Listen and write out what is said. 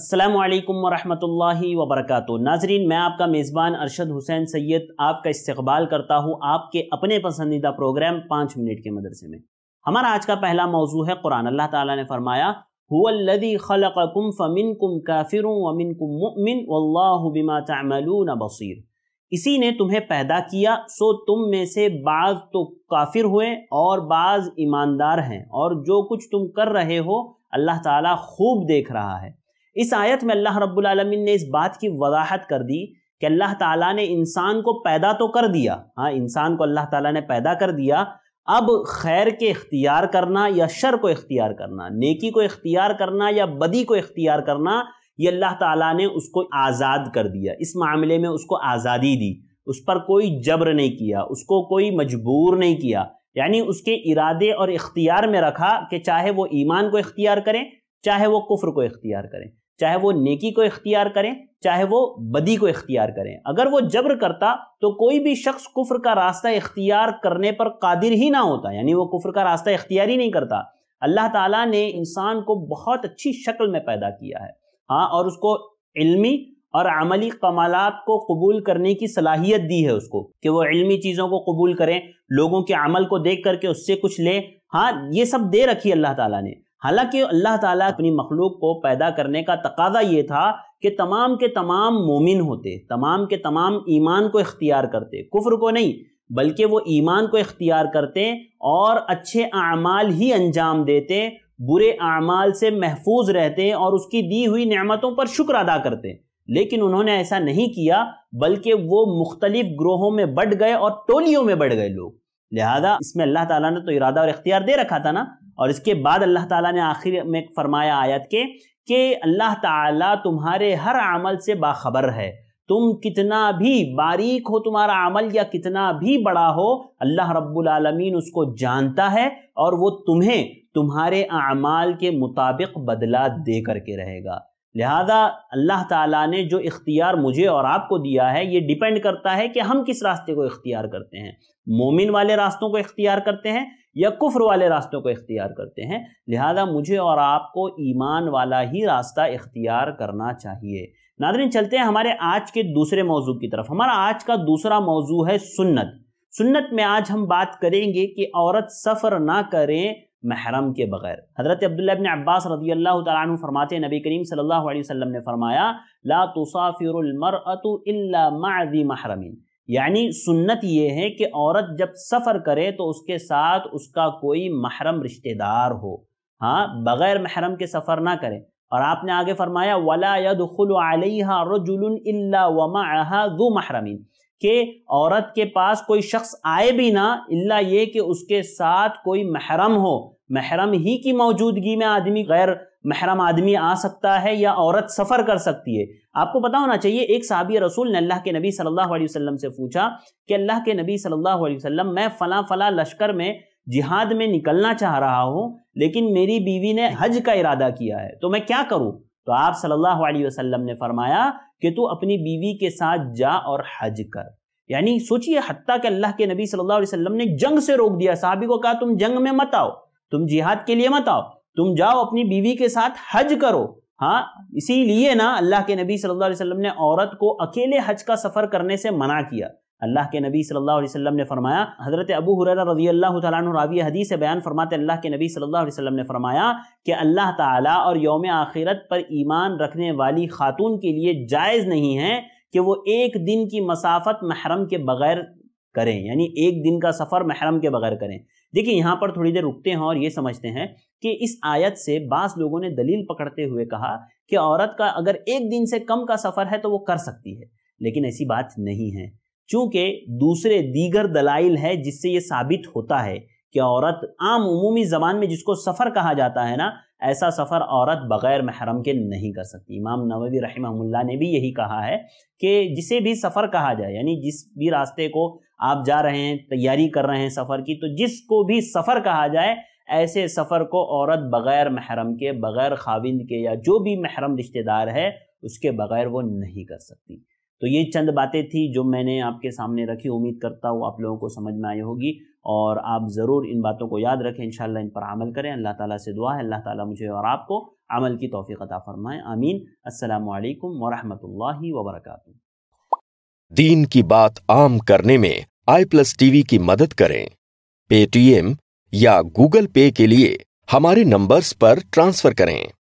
अस्सलाम वालेकुम वबरक़ वबरकatuह नाजरीन मैं आपका मेज़बान अरशद हुसैन सैयद आपका इस्तकबाल करता हूँ आपके अपने पसंदीदा प्रोग्राम पाँच मिनट के मदरसे में हमारा आज का पहला मौजू है कुरान अल्लाह ताला ने फरमाया हुवल्लदी खलकुम फ़मिन कुम काफिर वमिन कुम वल्लाबिमा बसीर इसी ने तुम्हें पैदा किया सो तुम में से बाज़ तो काफिर हुए और बाज़ ईमानदार हैं और जो कुछ तुम कर रहे हो अल्लाह ताला खूब देख रहा है इस आयत में अल्लाह रब्बुल ने इस बात की वजाहत कर दी कि अल्लाह ताला ने इंसान को पैदा तो कर दिया हाँ इंसान को अल्लाह ताला ने पैदा कर दिया अब खैर के इख्तियार करना या शर को इख्तियार करना नेकी को इख्तियार करना या बदी को इख्तियार करना ये अल्लाह ताला ने उसको आज़ाद कर दिया इस मामले में उसको आज़ादी दी उस पर कोई जबर नहीं किया उसको कोई मजबूर नहीं किया यानी उसके इरादे और इख्तियार में रखा कि चाहे वो ईमान को इख्तियार करें चाहे वो कुफ्र को इख्तियार करें चाहे वो नेकी को इख्तियार करें चाहे वो बदी को इख्तियार करें अगर वो जबर करता तो कोई भी शख्स कुफ्र का रास्ता इख्तियार करने पर कादिर ही ना होता यानी वो कुफर का रास्ता इख्तियार ही नहीं करता अल्लाह ताला ने इंसान को बहुत अच्छी शक्ल में पैदा किया है हाँ और उसको इल्मी और अमली कमालत को कबूल करने की सलाहियत दी है उसको कि वो इल्मी चीज़ों को कबूल करें लोगों के अमल को देख करके उससे कुछ लें हाँ ये सब दे रखी अल्लाह ताला ने हालांकि अल्लाह ताला अपनी मखलूक को पैदा करने का तकाजा ये था कि तमाम के तमाम मोमिन होते तमाम के तमाम ईमान को इख्तियार करते कुफ्र को नहीं बल्कि वो ईमान को इख्तियार करते और अच्छे अमाल ही अंजाम देते बुरे अमाल से महफूज रहते और उसकी दी हुई नमतों पर शुक्र अदा करते लेकिन उन्होंने ऐसा नहीं किया बल्कि वो मुख्तलिफ ग्रोहों में बढ़ गए और टोलियों में बढ़ गए लोग लिहाजा इसमें अल्लाह ताला ने तो इरादा और इख्तियार दे रखा था ना और इसके बाद अल्लाह ताला ने आखिर में फरमाया आयत के कि अल्लाह ताला तुम्हारे हर अमल से बाखबर है तुम कितना भी बारीक हो तुम्हारा अमल या कितना भी बड़ा हो अल्लाह रब्बुल आलमीन उसको जानता है और वो तुम्हें तुम्हारे अमाल के मुताबिक बदला दे करके रहेगा लिहाजा अल्लाह ताला ने जो इख्तियार मुझे और आपको दिया है ये डिपेंड करता है कि हम किस रास्ते को इख्तियार करते हैं मोमिन वाले रास्तों को इख्तियार करते हैं या कुफ्र वाले रास्तों को इख्तियार करते हैं लिहाजा मुझे और आपको ईमान वाला ही रास्ता इख्तियार करना चाहिए नादरीन चलते हैं हमारे आज के दूसरे मौजू की तरफ हमारा आज का दूसरा मौजू है सुन्नत सुन्नत में आज हम बात करेंगे कि औरत सफ़र ना करें महरम के बगैर हज़रत अब्दुल्ला अब्बास रदी अल्लाह तु फरमाते नबी करीम सल्लल्लाहु अलैहि वसल्लम ने फरमाया ला तुसाफिरुल मरअतु इल्ला महरमिन यानी सुन्नत ये है कि औरत जब सफ़र करे तो उसके साथ उसका कोई महरम रिश्तेदार हो हाँ बग़ैर महरम के सफ़र ना करें और आपने आगे फरमाया वला यदुल रजुल वमा दो महरमिन कि औरत के पास कोई शख्स आए भी ना इल्ला ये कि उसके साथ कोई महरम हो महरम ही की मौजूदगी में आदमी गैर महरम आदमी आ सकता है या औरत सफ़र कर सकती है आपको पता होना चाहिए एक सहाबी रसूल ने अल्लाह के नबी सल्लल्लाहु अलैहि वसल्लम से पूछा कि अल्लाह के नबी सल्लल्लाहु अलैहि वसल्लम मैं फ़ला फ़ला लश्कर में जिहाद में निकलना चाह रहा हूँ लेकिन मेरी बीवी ने हज का इरादा किया है तो मैं क्या करूँ तो आप सल्लल्लाहु अलैहि वसल्लम ने फरमाया कि तू अपनी बीवी के साथ जा और हज कर यानी सोचिए हत्ता के अल्लाह के नबी सल्लल्लाहु अलैहि वसल्लम ने जंग से रोक दिया साहबी को कहा तुम जंग में मत आओ तुम जिहाद के लिए मत आओ तुम जाओ अपनी बीवी के साथ हज करो हाँ इसीलिए ना अल्लाह के नबी सल्लल्लाहु अलैहि वसल्लम ने औरत को अकेले हज का सफर करने से मना किया अल्लाह के नबी सल्लल्लाहु अलैहि वसल्लम ने फरमाया हज़रत अबू हुरैरा रजी अल्लाह तवी हदीस बयान फरमाते अल्लाह के नबी सल्लल्लाहु अलैहि वसल्लम ने फरमाया कि अल्लाह ताला और योम आखिरत पर ईमान रखने वाली खातून के लिए जायज़ नहीं है कि वो एक दिन की मसाफत महरम के बगैर करें यानी एक दिन का सफ़र महरम के बगैर करें देखिए यहाँ पर थोड़ी देर रुकते हैं और ये समझते हैं कि इस आयत से बास लोगों ने दलील पकड़ते हुए कहा कि औरत का अगर एक दिन से कम का सफ़र है तो वो कर सकती है लेकिन ऐसी बात नहीं है चूंकि दूसरे दीगर दलाइल है जिससे ये साबित होता है कि औरत आम उमूमी ज़बान में जिसको सफ़र कहा जाता है ना ऐसा सफ़र औरत बग़ैर महरम के नहीं कर सकती इमाम नवबी रहमल्ला ने भी यही कहा है कि जिसे भी सफ़र कहा जाए यानी जिस भी रास्ते को आप जा रहे हैं तैयारी कर रहे हैं सफ़र की तो जिसको भी सफ़र कहा जाए ऐसे सफ़र को औरत बग़ैर महरम के बग़ैर खाविंद के या जो भी महरम रिश्तेदार है उसके बग़ैर वो नहीं कर सकती तो ये चंद बातें थी जो मैंने आपके सामने रखी उम्मीद करता हूँ आप लोगों को समझ में आई होगी और आप ज़रूर इन बातों को याद रखें इन इन पर अमल करें अल्लाह ताला से दुआ है अल्लाह ताला मुझे और आपको अमल की तोफ़ी अदा फरमाए आमीन असलकम वरहमल वबरक दीन की बात आम करने में आई प्लस टीवी की मदद करें पेटीएम या गूगल पे के लिए हमारे नंबर्स पर ट्रांसफ़र करें